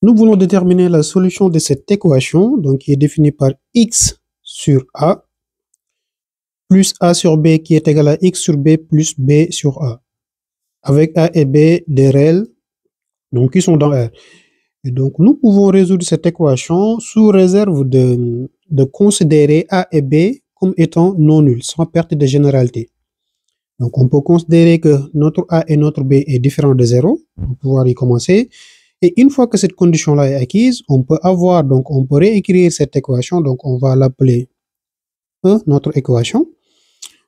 Nous voulons déterminer la solution de cette équation, donc qui est définie par x sur a, plus a sur b qui est égal à x sur b plus b sur a, avec a et b des réels, donc qui sont dans R. Et donc nous pouvons résoudre cette équation sous réserve de, de considérer a et b comme étant non nuls, sans perte de généralité. Donc on peut considérer que notre a et notre b est différent de 0, pour pouvoir y commencer. Et une fois que cette condition-là est acquise, on peut avoir, donc on peut réécrire cette équation, donc on va l'appeler E, notre équation.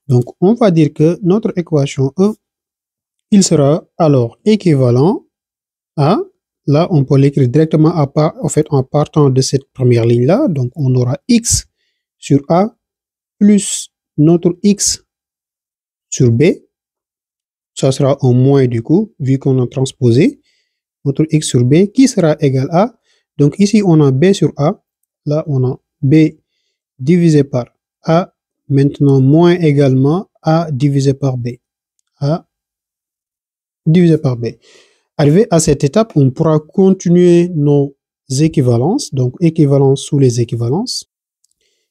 Donc on va dire que notre équation E, il sera alors équivalent à, là on peut l'écrire directement à part, en fait, en partant de cette première ligne-là, donc on aura x sur A plus notre x sur B, ça sera en moins du coup, vu qu'on a transposé, notre x sur b qui sera égal à, donc ici on a b sur a, là on a b divisé par a, maintenant moins également a divisé par b. a divisé par b. Arrivé à cette étape, on pourra continuer nos équivalences, donc équivalence sous les équivalences.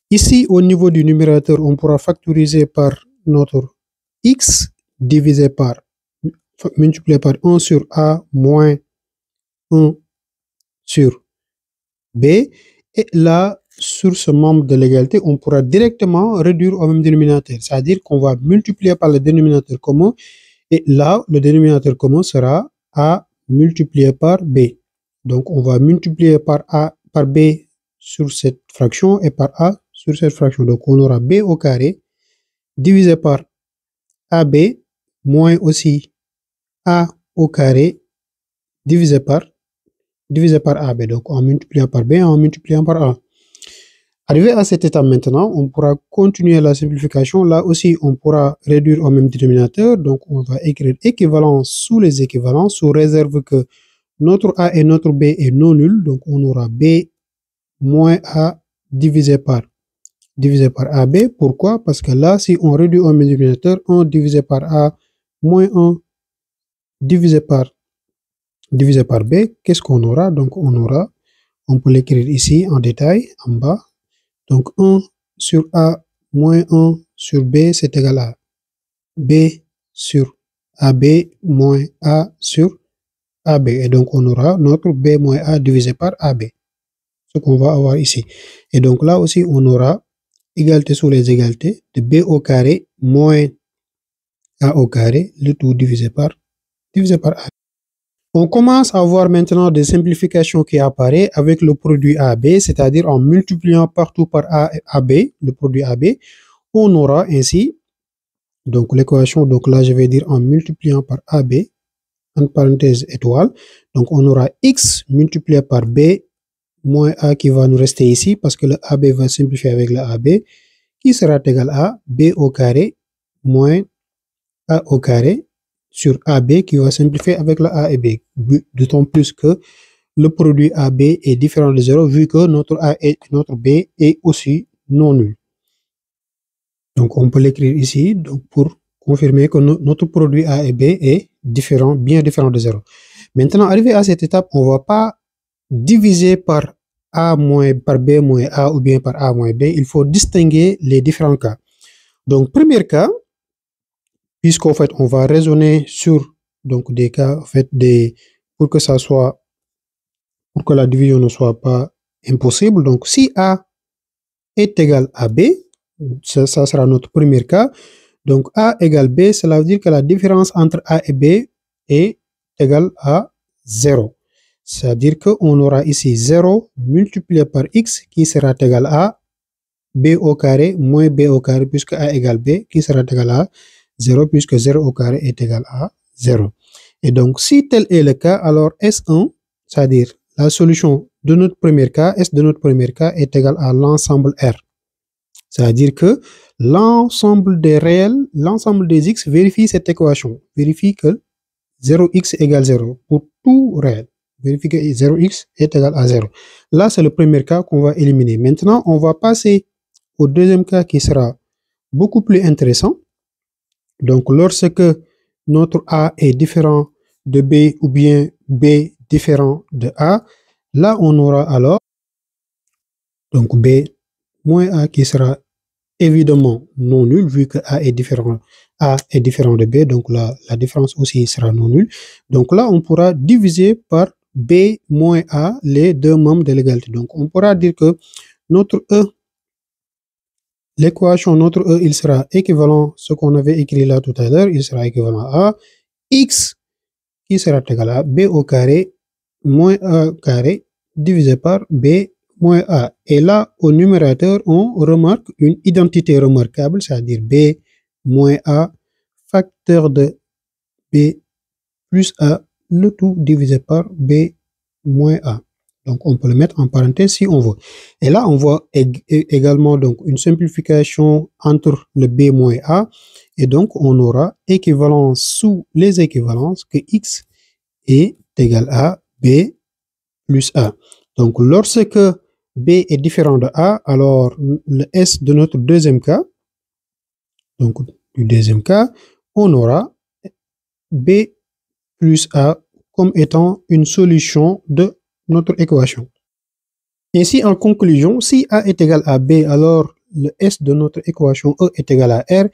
Ici, au niveau du numérateur, on pourra factoriser par notre x divisé par, multiplié par 1 sur a moins 1 sur B. Et là, sur ce membre de l'égalité, on pourra directement réduire au même dénominateur. C'est-à-dire qu'on va multiplier par le dénominateur commun. Et là, le dénominateur commun sera A multiplié par B. Donc, on va multiplier par A par B sur cette fraction et par A sur cette fraction. Donc, on aura B au carré divisé par AB moins aussi A au carré divisé par divisé par AB, donc en multipliant par B et en multipliant par A. Arrivé à cet état maintenant, on pourra continuer la simplification. Là aussi, on pourra réduire au même dénominateur. Donc, on va écrire équivalent sous les équivalents, sous réserve que notre A et notre B est non nul. Donc, on aura B moins A divisé par divisé par AB. Pourquoi Parce que là, si on réduit au même dénominateur, 1 divisé par A moins 1 divisé par divisé par b, qu'est-ce qu'on aura Donc on aura, on peut l'écrire ici en détail, en bas. Donc 1 sur a moins 1 sur b, c'est égal à b sur ab moins a sur ab. Et donc on aura notre b moins a divisé par ab, ce qu'on va avoir ici. Et donc là aussi, on aura égalité sur les égalités de b au carré moins a au carré, le tout divisé par, divisé par a. On commence à voir maintenant des simplifications qui apparaissent avec le produit AB, c'est-à-dire en multipliant partout par A, AB, le produit AB, on aura ainsi, donc l'équation, donc là je vais dire en multipliant par AB, en parenthèse étoile, donc on aura X multiplié par B moins A qui va nous rester ici parce que le AB va simplifier avec le AB, qui sera égal à B au carré moins A au carré sur AB qui va simplifier avec la A et B. D'autant plus que le produit AB est différent de 0 vu que notre A et notre B est aussi non nul. Donc on peut l'écrire ici donc pour confirmer que notre produit A et B est différent, bien différent de 0. Maintenant, arrivé à cette étape, on ne va pas diviser par A moins par B moins A ou bien par A moins B. Il faut distinguer les différents cas. Donc, premier cas, puisqu'en fait, on va raisonner sur donc des cas, en fait, des, pour que ça soit, pour que la division ne soit pas impossible. Donc, si A est égal à B, ça, ça sera notre premier cas. Donc, A égale B, cela veut dire que la différence entre A et B est égale à 0. C'est-à-dire qu'on aura ici 0 multiplié par x qui sera égal à b au carré moins b au carré puisque a égale b qui sera égal à 0 puisque 0 au carré est égal à 0. Et donc, si tel est le cas, alors S1, c'est-à-dire la solution de notre premier cas, S de notre premier cas est égal à l'ensemble R. C'est-à-dire que l'ensemble des réels, l'ensemble des X vérifie cette équation, vérifie que 0x égale 0 pour tout réel. Vérifie que 0x est égal à 0. Là, c'est le premier cas qu'on va éliminer. Maintenant, on va passer au deuxième cas qui sera beaucoup plus intéressant donc, lorsque notre A est différent de B ou bien B différent de A, là, on aura alors donc B moins A qui sera évidemment non nul vu que A est différent, A est différent de B, donc la, la différence aussi sera non nulle. Donc là, on pourra diviser par B moins A les deux membres de l'égalité. Donc on pourra dire que notre E l'équation notre E, il sera équivalent, ce qu'on avait écrit là tout à l'heure, il sera équivalent à X qui sera égal à B au carré moins A carré divisé par B moins A. Et là, au numérateur, on remarque une identité remarquable, c'est-à-dire B moins A, facteur de B plus A, le tout divisé par B moins A. Donc, on peut le mettre en parenthèse si on veut. Et là, on voit également donc une simplification entre le B moins A. Et donc, on aura équivalence sous les équivalences que X est égal à B plus A. Donc, lorsque B est différent de A, alors le S de notre deuxième cas, donc du deuxième cas, on aura B plus A comme étant une solution de notre équation. Ainsi, en conclusion, si A est égal à B, alors le S de notre équation E est égal à R.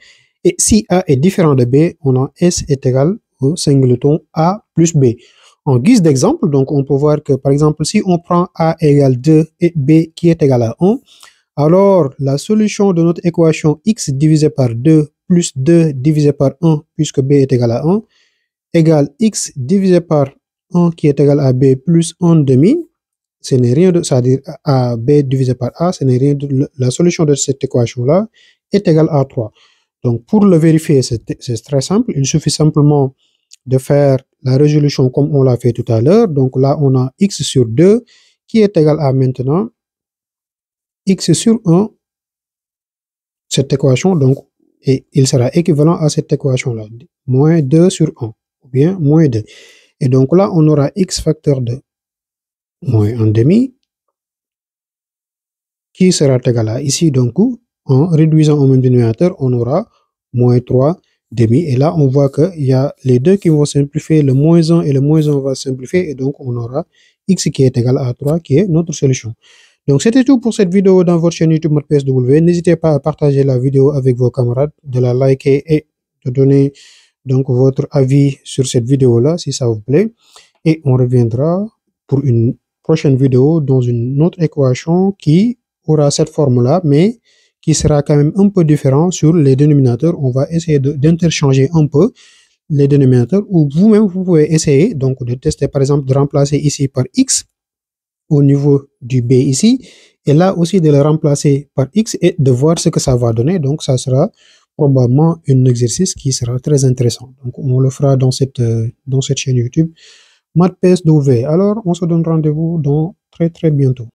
Et si A est différent de B, on a S est égal au singleton A plus B. En guise d'exemple, donc on peut voir que par exemple, si on prend A égale 2 et B qui est égal à 1, alors la solution de notre équation x divisé par 2 plus 2 divisé par 1 puisque B est égal à 1 égale x divisé par 1 qui est égal à b plus 1 demi, ce n'est rien de, c'est-à-dire a b divisé par a, ce n'est rien de, la solution de cette équation-là est égale à 3. Donc, pour le vérifier, c'est très simple. Il suffit simplement de faire la résolution comme on l'a fait tout à l'heure. Donc là, on a x sur 2 qui est égal à maintenant x sur 1, cette équation, donc, et il sera équivalent à cette équation-là, moins 2 sur 1, ou bien moins 2. Et donc là, on aura x facteur de moins 1 demi qui sera égal à ici. Donc, en réduisant au même dénominateur, on aura moins 3 demi. Et là, on voit qu'il y a les deux qui vont simplifier, le moins 1 et le moins 1 va simplifier. Et donc, on aura x qui est égal à 3 qui est notre solution. Donc c'était tout pour cette vidéo dans votre chaîne YouTube PSW. N'hésitez pas à partager la vidéo avec vos camarades, de la liker et de donner donc votre avis sur cette vidéo-là, si ça vous plaît. Et on reviendra pour une prochaine vidéo dans une autre équation qui aura cette forme-là, mais qui sera quand même un peu différent sur les dénominateurs. On va essayer d'interchanger un peu les dénominateurs ou vous-même, vous pouvez essayer donc de tester par exemple de remplacer ici par x au niveau du b ici et là aussi de le remplacer par x et de voir ce que ça va donner. Donc ça sera probablement un exercice qui sera très intéressant. Donc, on le fera dans cette, euh, dans cette chaîne YouTube. v Alors, on se donne rendez-vous dans très très bientôt.